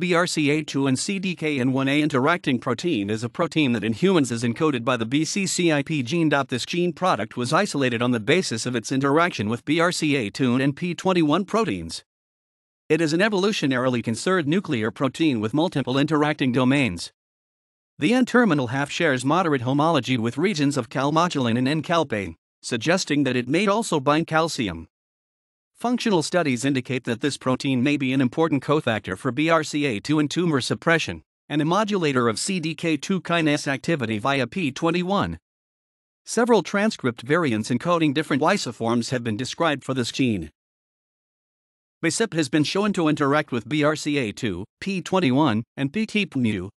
BRCA2 and CDKN1A interacting protein is a protein that in humans is encoded by the BCCIP gene. This gene product was isolated on the basis of its interaction with BRCA2 and P21 proteins. It is an evolutionarily conserved nuclear protein with multiple interacting domains. The N terminal half shares moderate homology with regions of calmodulin and N calpain, suggesting that it may also bind calcium. Functional studies indicate that this protein may be an important cofactor for BRCA2 and tumor suppression and a modulator of CDK2 kinase activity via P21. Several transcript variants encoding different isoforms have been described for this gene. BASIP has been shown to interact with BRCA2, P21, and PTPNU,